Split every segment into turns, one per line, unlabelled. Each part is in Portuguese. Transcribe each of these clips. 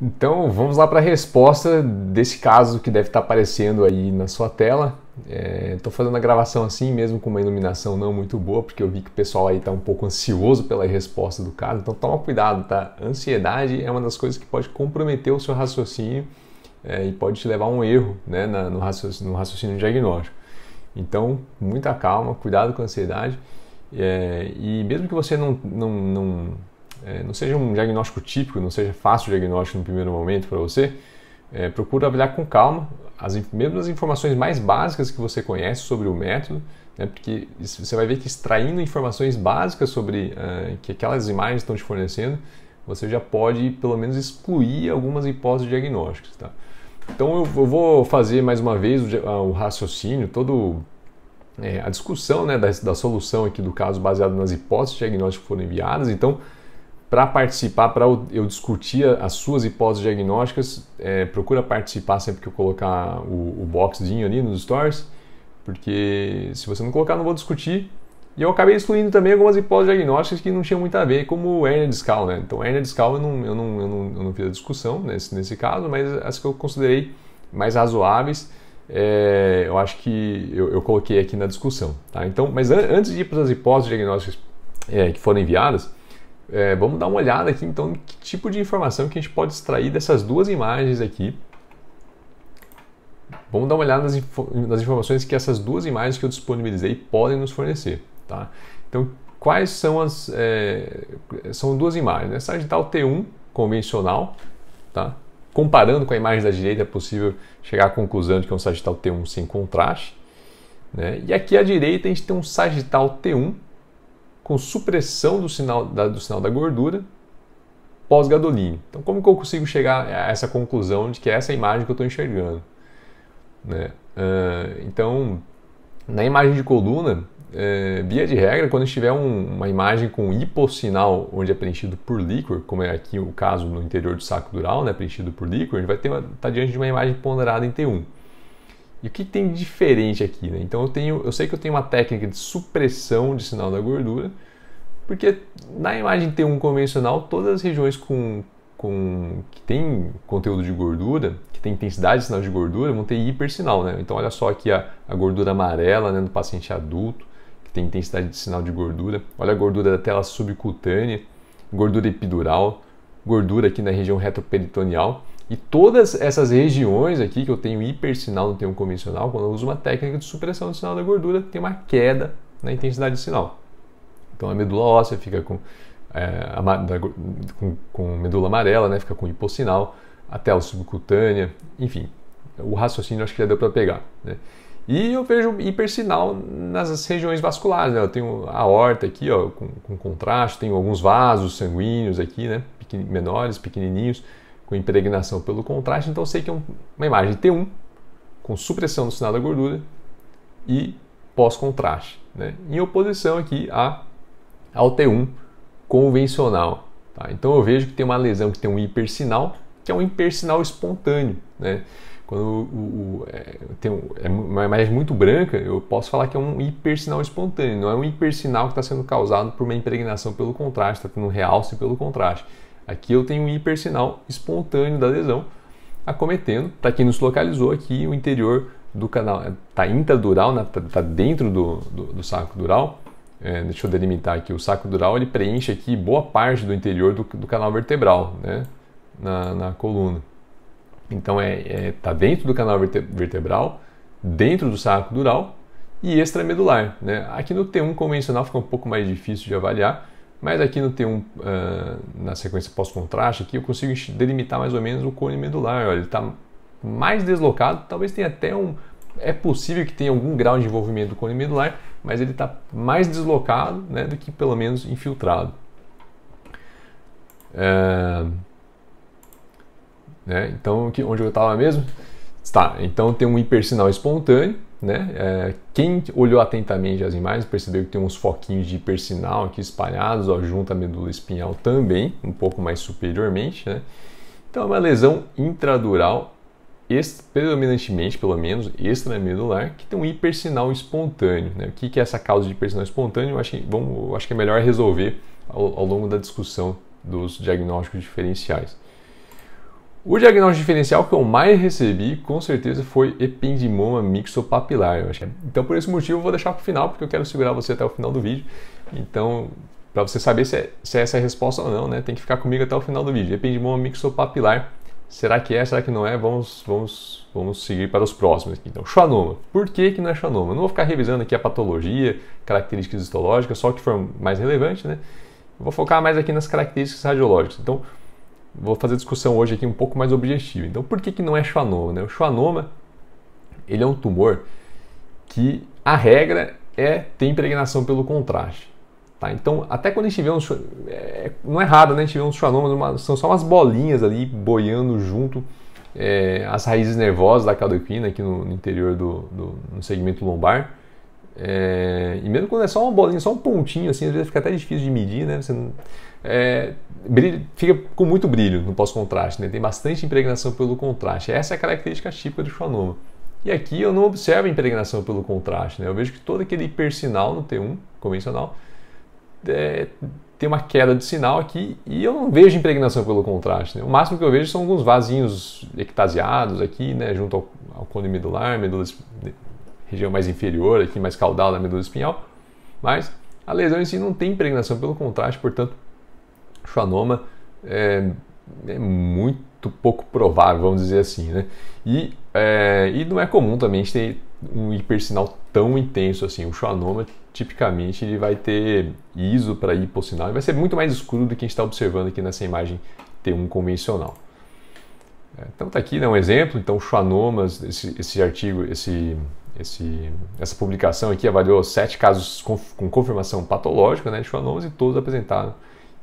Então vamos lá para a resposta desse caso que deve estar tá aparecendo aí na sua tela. Estou é, fazendo a gravação assim, mesmo com uma iluminação não muito boa, porque eu vi que o pessoal aí está um pouco ansioso pela resposta do caso. Então toma cuidado, tá? Ansiedade é uma das coisas que pode comprometer o seu raciocínio é, e pode te levar a um erro né, na, no, raciocínio, no raciocínio diagnóstico. Então, muita calma, cuidado com a ansiedade. É, e mesmo que você não, não, não é, não seja um diagnóstico típico, não seja fácil o diagnóstico no primeiro momento para você, é, procura avaliar com calma as mesmo as informações mais básicas que você conhece sobre o método, né, porque você vai ver que extraindo informações básicas sobre uh, que aquelas imagens estão te fornecendo, você já pode pelo menos excluir algumas hipóteses diagnósticas, tá? Então eu, eu vou fazer mais uma vez o, o raciocínio, todo é, a discussão né, da, da solução aqui do caso baseado nas hipóteses diagnósticas que foram enviadas. Então para participar, para eu discutir as suas hipóteses diagnósticas, é, procura participar sempre que eu colocar o, o boxzinho ali nos stories, porque se você não colocar, não vou discutir. E eu acabei excluindo também algumas hipóteses diagnósticas que não tinham muito a ver, como hernia discal, né? Então, hernia discal eu não, eu não, eu não, eu não fiz a discussão nesse, nesse caso, mas as que eu considerei mais razoáveis, é, eu acho que eu, eu, coloquei aqui na discussão, tá? Então, mas an antes de ir para as hipóteses diagnósticas é, que foram enviadas, é, vamos dar uma olhada aqui então que tipo de informação que a gente pode extrair dessas duas imagens aqui. Vamos dar uma olhada nas, info nas informações que essas duas imagens que eu disponibilizei podem nos fornecer. Tá? Então, quais são as. É, são duas imagens, né? Sagital T1 convencional, tá? comparando com a imagem da direita, é possível chegar à conclusão de que é um Sagital T1 sem contraste. Né? E aqui à direita a gente tem um Sagital T1 com supressão do sinal da, do sinal da gordura pós-gadolínio. Então, como que eu consigo chegar a essa conclusão de que essa é essa imagem que eu estou enxergando? Né? Uh, então, na imagem de coluna, eh, via de regra, quando estiver um, uma imagem com hipossinal, onde é preenchido por líquor, como é aqui o caso no interior do saco dural, né, preenchido por líquor, a gente vai estar tá diante de uma imagem ponderada em T1. E o que tem de diferente aqui? Né? Então eu tenho, eu sei que eu tenho uma técnica de supressão de sinal da gordura, porque na imagem T1 convencional, todas as regiões com, com que tem conteúdo de gordura, que tem intensidade de sinal de gordura, vão ter hipersinal. Né? Então olha só aqui a, a gordura amarela né, no paciente adulto, que tem intensidade de sinal de gordura. Olha a gordura da tela subcutânea, gordura epidural, gordura aqui na região retroperitoneal. E todas essas regiões aqui que eu tenho hipersinal, não tenho convencional, quando eu uso uma técnica de supressão do sinal da gordura, tem uma queda na intensidade de sinal. Então a medula óssea fica com, é, a, da, com, com, medula amarela, né, fica com hipossinal, até a subcutânea, enfim. O raciocínio acho que já deu para pegar. Né? E eu vejo hipersinal nas regiões vasculares. Né? Eu tenho a aorta aqui ó, com, com contraste, tenho alguns vasos sanguíneos aqui, né? pequen menores, pequenininhos, com impregnação pelo contraste. Então, sei que é um, uma imagem T1 com supressão do sinal da gordura e pós-contraste, né? em oposição aqui a, ao T1 convencional. Tá? Então, eu vejo que tem uma lesão que tem um hipersinal, que é um hipersinal espontâneo. Né? Quando o, o, é, tem um, é uma imagem muito branca, eu posso falar que é um hipersinal espontâneo, não é um hipersinal que está sendo causado por uma impregnação pelo contraste, está tendo um realce pelo contraste. Aqui eu tenho um hipersinal espontâneo da lesão acometendo, para quem nos localizou aqui, o interior do canal está é, intradural, está né? Tá, tá dentro do, do, do, saco dural. É, deixa eu delimitar aqui, o saco dural ele preenche aqui boa parte do interior do, do canal vertebral, né? na, na coluna. Então é está é, tá dentro do canal verte vertebral, dentro do saco dural e extramedular. Né? Aqui no T1 convencional fica um pouco mais difícil de avaliar, mas aqui no T1, uh, ah, na sequência pós-contraste, aqui eu consigo delimitar mais ou menos o cone medular. Olha, ele está mais deslocado, talvez tenha até um. É possível que tenha algum grau de envolvimento do cone medular, mas ele está mais deslocado né, do que pelo menos infiltrado. Ah, né, então, onde eu estava mesmo? Está. então tem um hipersinal espontâneo né? É, quem olhou atentamente as imagens percebeu que tem uns foquinhos de hipersinal aqui espalhados, ó, junto à medula espinhal também, um pouco mais superiormente. Né? Então é uma lesão intradural, predominantemente pelo menos, extramedular, que tem um hipersinal espontâneo. Né? O que, que é essa causa de hipersinal espontâneo? Eu acho, que, vamos, eu acho que é melhor resolver ao, ao longo da discussão dos diagnósticos diferenciais. O diagnóstico diferencial que eu mais recebi, com certeza, foi ependimoma mixopapilar. Eu acho. É. Então, por esse motivo, eu vou deixar para o final, porque eu quero segurar você até o final do vídeo. Então, para você saber se, é, se é essa é a resposta ou não, né, tem que ficar comigo até o final do vídeo. Ependimoma mixopapilar. Será que é? Será que não é? Vamos, vamos, vamos seguir para os próximos aqui. Então, xanoma. Por que, que não é xanoma? Eu não vou ficar revisando aqui a patologia, características histológicas, só o que for mais relevante, né? vou focar mais aqui nas características radiológicas. Então, vou fazer discussão hoje aqui um pouco mais objetiva. Então, por que, que não é schwannoma? Né? O schwannoma ele é um tumor que a regra é ter impregnação pelo contraste. Tá? Então, até quando a gente vê um É, não é errado, né? A gente vê um schwannomas, uma, são só umas bolinhas ali boiando junto é, as raízes nervosas da caldoequina aqui no, no interior do, do no segmento lombar. É, e mesmo quando é só uma bolinha, só um pontinho, assim, às vezes fica até difícil de medir, né? Você não, é, fica com muito brilho no pós-contraste, né? tem bastante impregnação pelo contraste. Essa é a característica típica do schwannoma. E aqui eu não observo impregnação pelo contraste, né? eu vejo que todo aquele hipersinal no T1 convencional é, tem uma queda de sinal aqui e eu não vejo impregnação pelo contraste. Né? O máximo que eu vejo são alguns vasinhos ectasiados aqui, né? junto ao, ao cone medular, medula, né? região mais inferior, aqui mais caudal da medula espinhal, mas a lesão em si não tem impregnação pelo contraste, portanto Schwannoma é, é muito pouco provável, vamos dizer assim, né? E, é, e não é comum também a gente ter um hipersinal tão intenso assim. O schwannoma, tipicamente, ele vai ter ISO para hipossinal e vai ser muito mais escuro do que a gente está observando aqui nessa imagem T1 convencional. É, então tá aqui né, um exemplo, então schwannomas, esse, esse artigo, esse, esse, essa publicação aqui avaliou sete casos com, com confirmação patológica né, de schwannomas e todos apresentaram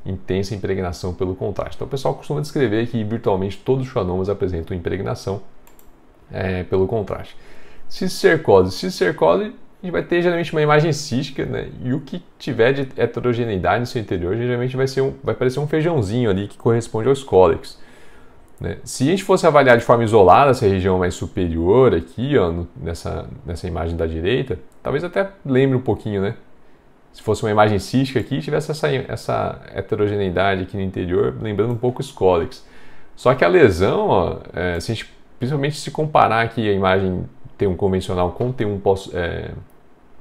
intensa impregnação pelo contraste. Então o pessoal costuma descrever que virtualmente todos os xanomas apresentam impregnação é, pelo contraste. Cisticercose. Cisticercose a gente vai ter geralmente uma imagem cística, né? E o que tiver de heterogeneidade no seu interior geralmente vai, ser um, vai parecer um feijãozinho ali que corresponde aos cólex. Né? Se a gente fosse avaliar de forma isolada essa região mais superior aqui, ó, no, nessa, nessa imagem da direita, talvez até lembre um pouquinho, né? se fosse uma imagem cística aqui, tivesse essa, essa heterogeneidade aqui no interior, lembrando um pouco os cólex. Só que a lesão, ó, é, se a gente, principalmente se comparar aqui a imagem T1 convencional com T1 pós, é,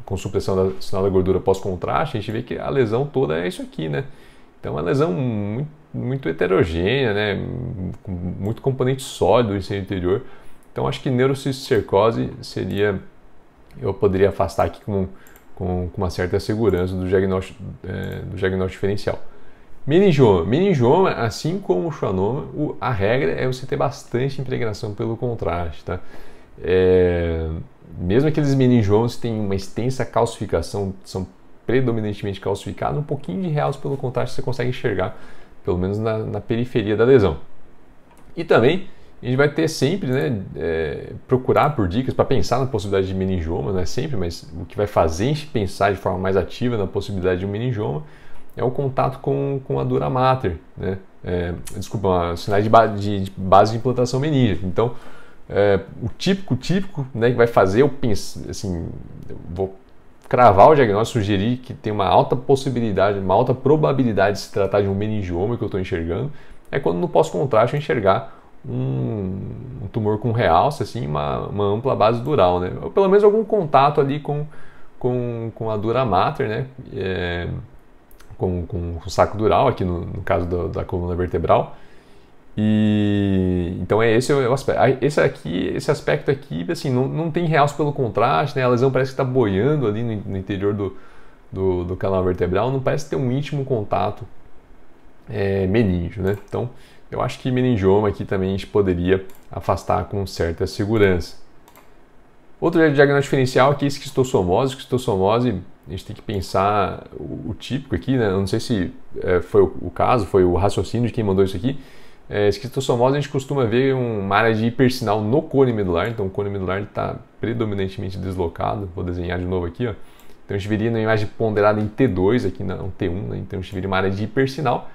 com supressão da sinal da gordura pós-contraste, a gente vê que a lesão toda é isso aqui, né? Então, é uma lesão muito, muito heterogênea, né? Com muito componente sólido em seu interior. Então, acho que neurocisticercose seria... Eu poderia afastar aqui como com, uma certa segurança do diagnóstico, é, do diagnóstico diferencial. Meningioma. Meningioma, assim como o schwannoma, a regra é você ter bastante impregnação pelo contraste, tá? É, mesmo aqueles meningiomas que têm uma extensa calcificação, são predominantemente calcificados, um pouquinho de reais pelo contraste você consegue enxergar, pelo menos na, na periferia da lesão. E também a gente vai ter sempre, né, é, procurar por dicas para pensar na possibilidade de meningioma, não é sempre, mas o que vai fazer a gente pensar de forma mais ativa na possibilidade de um meningioma é o contato com, com a dura mater, né? É, desculpa, sinais de, ba de, de, base de implantação meningíaca. Então, é, o típico, típico, né, que vai fazer eu pensar, assim, eu vou cravar o diagnóstico, sugerir que tem uma alta possibilidade, uma alta probabilidade de se tratar de um meningioma que eu estou enxergando, é quando no pós-contraste eu enxergar um, um tumor com realce, assim, uma, uma, ampla base dural, né? Ou pelo menos algum contato ali com, com, com a dura mater, né? É, com, com o saco dural, aqui no, no caso da coluna vertebral. E então é esse o é aspecto. Esse aqui, esse aspecto aqui, assim, não, não tem realce pelo contraste, né? A lesão parece que está boiando ali no, no interior do, do, do, canal vertebral, não parece ter um íntimo contato é, meníngeo, né? Então, eu acho que meningioma aqui também a gente poderia afastar com certa segurança. Outro é diagnóstico diferencial aqui é esquistossomose. Esquistossomose, a gente tem que pensar o, o típico aqui, né? Eu não sei se é, foi o, o, caso, foi o raciocínio de quem mandou isso aqui. É, esquistossomose a gente costuma ver uma área de hipersinal no cone medular, então o cone medular está predominantemente deslocado. Vou desenhar de novo aqui, ó. Então a gente veria uma imagem ponderada em T2, aqui não T1, né? Então a gente veria uma área de hipersinal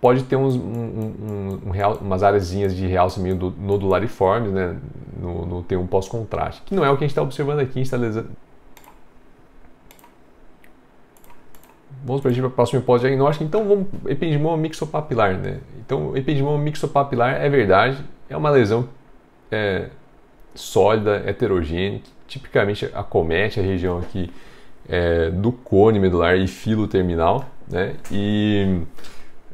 pode ter uns, um, um, um, real, umas arezinhas de realce meio nodulariformes, né? No, no T1 pós-contraste, que não é o que a gente está observando aqui, a gente está Vamos partir para a próxima hipótese diagnóstica, então vamos ependimoma mixopapilar, né? Então, ependimoma mixopapilar é verdade, é uma lesão é, sólida, heterogênea, que tipicamente acomete a região aqui é, do cone medular e filo terminal, né? E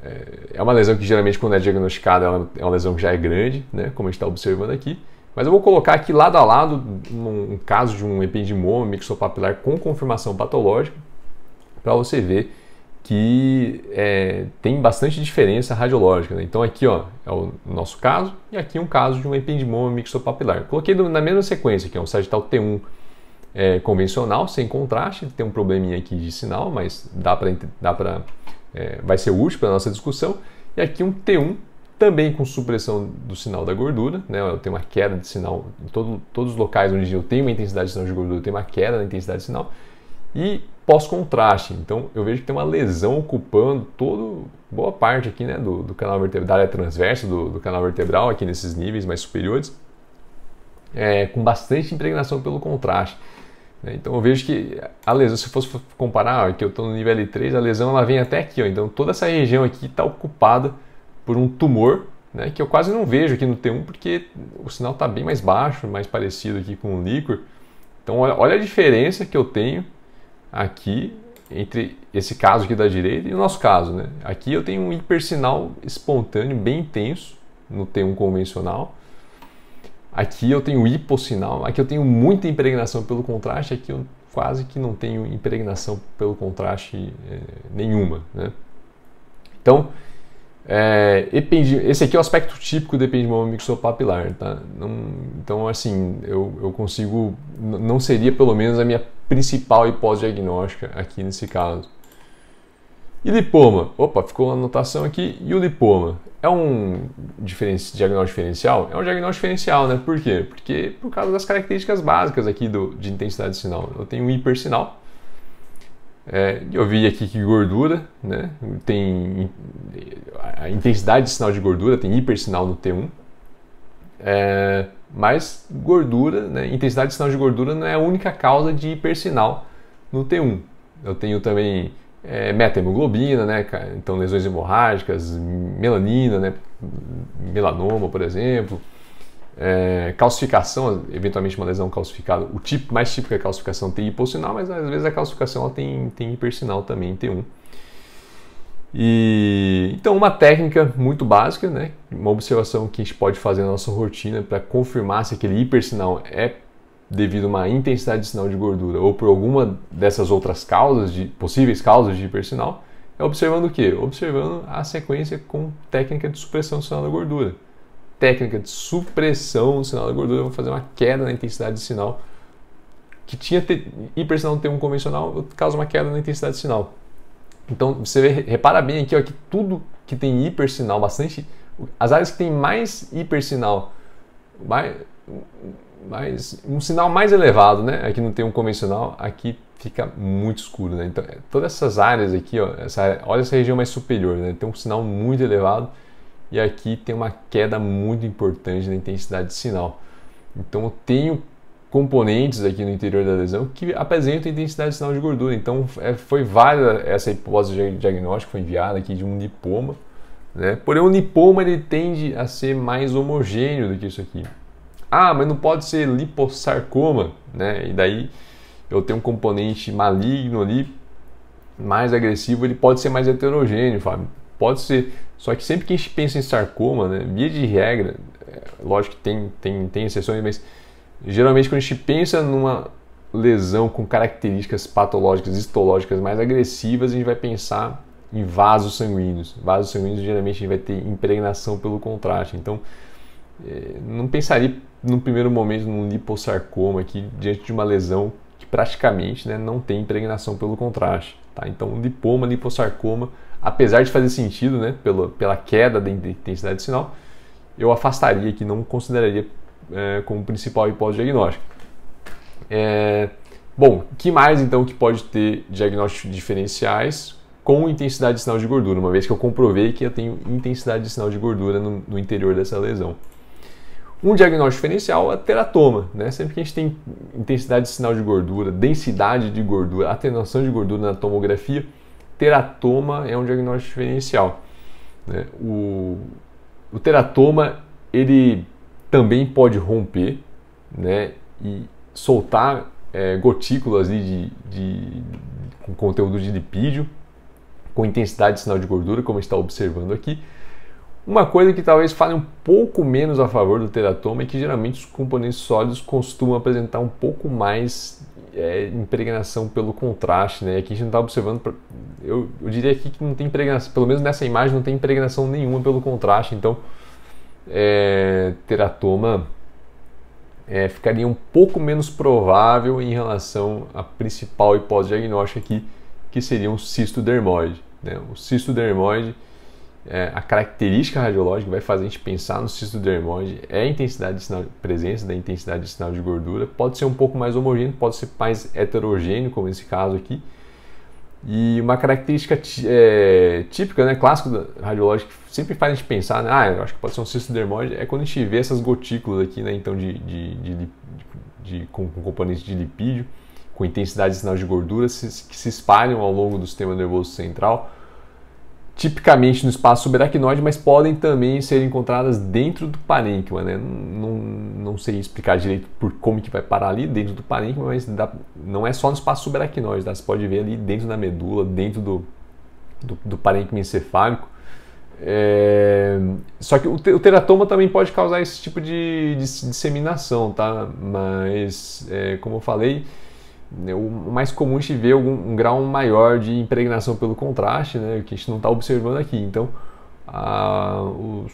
é, é uma lesão que geralmente quando é diagnosticada é uma lesão que já é grande, né, como a gente está observando aqui. Mas eu vou colocar aqui lado a lado um, caso de um ependimoma mixopapilar com confirmação patológica para você ver que é, tem bastante diferença radiológica. Né? Então aqui ó, é o nosso caso e aqui um caso de um ependimoma mixopapilar. Coloquei na mesma sequência, que é um sagital T1 é, convencional, sem contraste, tem um probleminha aqui de sinal, mas dá para é, vai ser útil para a nossa discussão. E aqui um T1 também com supressão do sinal da gordura, né? eu tenho uma queda de sinal em todo, todos os locais onde eu tenho uma intensidade de sinal de gordura, eu tenho uma queda na intensidade de sinal, e pós-contraste, então eu vejo que tem uma lesão ocupando toda boa parte aqui né, do, do canal vertebral, da área transversa do, do, canal vertebral, aqui nesses níveis mais superiores, é, com bastante impregnação pelo contraste. Né? Então eu vejo que a lesão, se eu fosse comparar, ó, que eu estou no nível L3, a lesão ela vem até aqui, ó, então toda essa região aqui está ocupada por um tumor, né, que eu quase não vejo aqui no T1 porque o sinal está bem mais baixo, mais parecido aqui com o líquor. Então olha, olha a diferença que eu tenho aqui entre esse caso aqui da direita e o nosso caso. Né? Aqui eu tenho um hipersinal espontâneo bem intenso no T1 convencional Aqui eu tenho hipossinal, aqui eu tenho muita impregnação pelo contraste, aqui eu quase que não tenho impregnação pelo contraste é, nenhuma. Né? Então, é, esse aqui é o aspecto típico do ependimoma mixopapilar. Tá? Não, então, assim, eu, eu consigo, não seria pelo menos a minha principal hipótese diagnóstica aqui nesse caso. E lipoma? Opa, ficou a anotação aqui. E o lipoma? É um diagnóstico diferencial? É um diagnóstico diferencial, né? Por quê? Porque por causa das características básicas aqui do, de intensidade de sinal. Eu tenho um hipersinal. É, eu vi aqui que gordura, né? Tem a intensidade de sinal de gordura, tem hipersinal no T1. É, mas gordura, né? intensidade de sinal de gordura não é a única causa de hipersinal no T1. Eu tenho também é, metahemoglobina, né, então lesões hemorrágicas, melanina, né, melanoma, por exemplo, é, calcificação, eventualmente uma lesão calcificada. O tipo mais típico é a calcificação tem hipossinal, mas às vezes a calcificação ela tem, tem hipersinal também, tem um. E, então, uma técnica muito básica, né? uma observação que a gente pode fazer na nossa rotina para confirmar se aquele hipersinal é devido a uma intensidade de sinal de gordura ou por alguma dessas outras causas, de, possíveis causas de hipersinal, é observando o quê? Observando a sequência com técnica de supressão do sinal da gordura. Técnica de supressão do sinal da gordura Vou fazer uma queda na intensidade de sinal que tinha te, hipersinal no termo convencional, causa uma queda na intensidade de sinal. Então, você vê, repara bem aqui ó, que tudo que tem hipersinal, bastante. As áreas que tem mais hipersinal, mais, mais, um sinal mais elevado, né? Aqui não tem um convencional, aqui fica muito escuro, né? Então, todas essas áreas aqui, ó, essa, olha essa região mais superior, né? Tem um sinal muito elevado e aqui tem uma queda muito importante na intensidade de sinal. Então, eu tenho componentes aqui no interior da lesão que apresentam intensidade de sinal de gordura. Então, é, foi válida essa hipótese diagnóstica foi enviada aqui de um lipoma. Né? Porém, o lipoma ele tende a ser mais homogêneo do que isso aqui. Ah, mas não pode ser liposarcoma, né? E daí eu tenho um componente maligno ali, mais agressivo, ele pode ser mais heterogêneo, Fábio. Pode ser. Só que sempre que a gente pensa em sarcoma, né, via de regra, é, lógico que tem, tem, tem exceções, mas geralmente quando a gente pensa numa lesão com características patológicas, histológicas mais agressivas, a gente vai pensar em vasos sanguíneos. Vasos sanguíneos geralmente a gente vai ter impregnação pelo contraste. Então, é, não pensaria no primeiro momento num liposarcoma aqui diante de uma lesão que praticamente né, não tem impregnação pelo contraste. Tá? Então, lipoma, liposarcoma, apesar de fazer sentido né, pela, pela queda da intensidade do sinal, eu afastaria que não consideraria é, como principal hipótese diagnóstica. É, bom, que mais então que pode ter diagnósticos diferenciais com intensidade de sinal de gordura, uma vez que eu comprovei que eu tenho intensidade de sinal de gordura no, no interior dessa lesão. Um diagnóstico diferencial é teratoma, né? Sempre que a gente tem intensidade de sinal de gordura, densidade de gordura, atenuação de gordura na tomografia, teratoma é um diagnóstico diferencial. Né? O, o teratoma ele também pode romper, né? E soltar é, gotículas de, de, com conteúdo de lipídio, com intensidade de sinal de gordura, como está observando aqui. Uma coisa que talvez fale um pouco menos a favor do teratoma é que geralmente os componentes sólidos costumam apresentar um pouco mais é, impregnação pelo contraste, né? Aqui a gente não está observando, eu, eu, diria aqui que não tem impregnação, pelo menos nessa imagem não tem impregnação nenhuma pelo contraste, então é, teratoma é, ficaria um pouco menos provável em relação à principal hipótese diagnóstica aqui, que seria um cisto dermoide, né? O cisto dermoide é, a característica radiológica vai fazer a gente pensar no cisto dermoide é a intensidade de sinal, presença da intensidade de sinal de gordura. Pode ser um pouco mais homogêneo, pode ser mais heterogêneo, como nesse caso aqui. E uma característica é, típica, né, clássica da radiológica, que sempre faz a gente pensar, né, ah, eu acho que pode ser um cisto dermoide, é quando a gente vê essas gotículas aqui, né, então, de, de, de, de com, com componentes de lipídio, com intensidade de sinal de gordura, se, que se espalham ao longo do sistema nervoso central tipicamente no espaço subaracnoide, mas podem também ser encontradas dentro do parênquima, né? Não, não sei explicar direito por como que vai parar ali dentro do parênquima, mas dá, não é só no espaço subaracnoide, tá? Você pode ver ali dentro da medula, dentro do, do, do parênquima encefálico. É... Só que o, o teratoma também pode causar esse tipo de, de, de disseminação, tá? Mas, é, como eu falei, né? o mais comum a gente vê algum, um grau maior de impregnação pelo contraste, né, que a gente não está observando aqui. Então, a, os,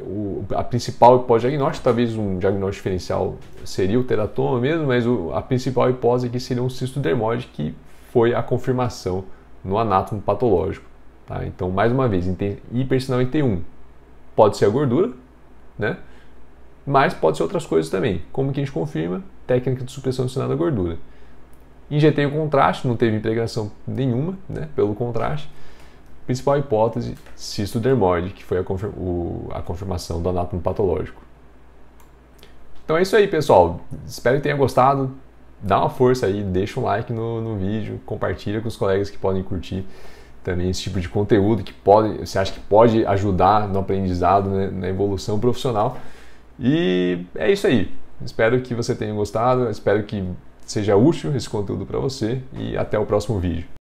o, a principal hipótese diagnóstica, talvez um diagnóstico diferencial seria o teratoma mesmo, mas o, a principal hipótese aqui seria um cisto dermoide, que foi a confirmação no anátomo patológico. Tá? Então, mais uma vez, hipersinal em T1 pode ser a gordura, né? mas pode ser outras coisas também. Como que a gente confirma? Técnica de supressão de sinal da gordura. Injetei o contraste, não teve integração nenhuma, né, pelo contraste. Principal hipótese, cisto dermoide, que foi a, o, a confirmação do anátomo patológico. Então é isso aí, pessoal. Espero que tenha gostado. Dá uma força aí, deixa um like no, no vídeo, compartilha com os colegas que podem curtir também esse tipo de conteúdo que pode, você acha que pode ajudar no aprendizado, né, na evolução profissional. E é isso aí. Espero que você tenha gostado, espero que seja útil esse conteúdo para você e até o próximo vídeo.